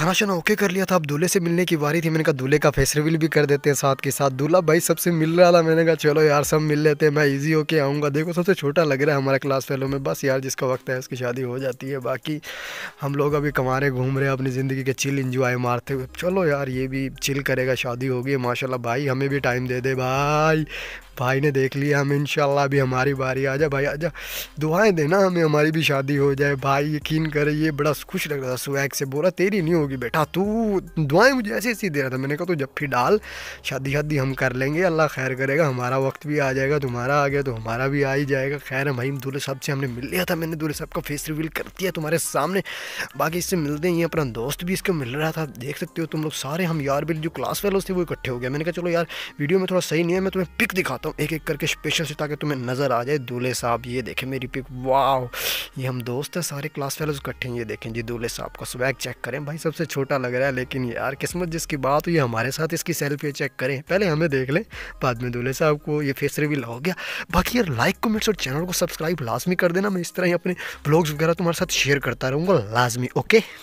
खाना शाना ओके कर लिया था अब दूल्हे से मिलने की बारी थी मैंने कहा दूल्हे का फेस रिविल भी कर देते हैं साथ के साथ दूल्हा भाई सबसे मिल रहा था मैंने कहा चलो यार सब मिल लेते हैं मैं ईजी होके आऊँगा देखो सबसे छोटा लग रहा है हमारा क्लास फेलो में बस यार जिसका वक्त है उसकी शादी हो जाती है बाकी हम लोग अभी कमा रहे घूम रहे अपनी ज़िंदगी के चिल इंजॉय मारते हुए चलो यार ये भी चिल करेगा शादी होगी माशाला भाई हमें भी टाइम दे दे भाई भाई ने देख लिया हम इंशाल्लाह अभी हमारी बारी आ जा भाई आ जा दुआएँ देना हमें हमारी भी शादी हो जाए भाई यकीन करे ये बड़ा खुश लग रहा था सुवैग से बोला तेरी नहीं होगी बेटा तू दुआएँ मुझे ऐसी ऐसी दे रहा था मैंने कहा तो जब फिर डाल शादी शादी हम कर लेंगे अल्लाह खैर करेगा हमारा वक्त भी आ जाएगा तुम्हारा आ गया तो हमारा भी आ ही जाएगा खैर हम भाई दूल्हे साहब से हमने मिल लिया था मैंने दूल्हे साहब का फेस रिवील कर दिया तुम्हारे सामने बाकी इससे मिलते ही अपना दोस्त भी इसको मिल रहा था देख सकते हो तुम लोग सारे हम यार बिल जो क्लास फेलोज थे वो इकट्ठे हो गए मैंने कहा चलो यार वीडियो में थोड़ा सही नहीं है मैं तुम्हें पिक दिखाता हूँ हूँ एक एक करके स्पेशल से ताकि तुम्हें नज़र आ जाए दूल्हे साहब ये देखें मेरी पिक वाह ये हम दोस्त हैं सारे क्लास फेलोज इकट्ठे हैं ये देखें जी दूल्हे साहब का स्वैग चेक करें भाई सबसे छोटा लग रहा है लेकिन यार किस्मत जिसकी बात हुई हमारे साथ इसकी सेल्फी चेक करें पहले हमें देख लें बाद में दूल्हे साहब को ये फेस रिवील हो गया बाकी यार लाइक कमेंट्स और चैनल को सब्सक्राइब लाजमी कर देना मैं इस तरह ही अपने ब्लॉग्स वगैरह तुम्हारे साथ शेयर करता रहूँगा लाजमी ओके